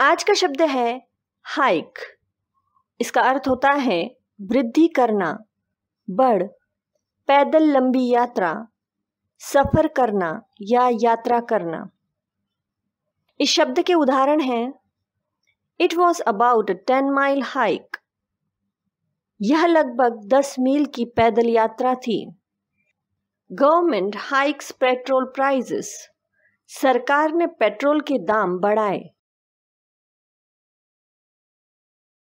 आज का शब्द है हाइक इसका अर्थ होता है वृद्धि करना बढ़ पैदल लंबी यात्रा सफ़र करना या यात्रा करना इस शब्द के उदाहरण हैं it was about ten mile hike यह लगभग दस मील की पैदल यात्रा थी गवर्नमेंट हाइक्स पेट्रोल प्राइजेस सरकार ने पेट्रोल के दाम बढ़ाए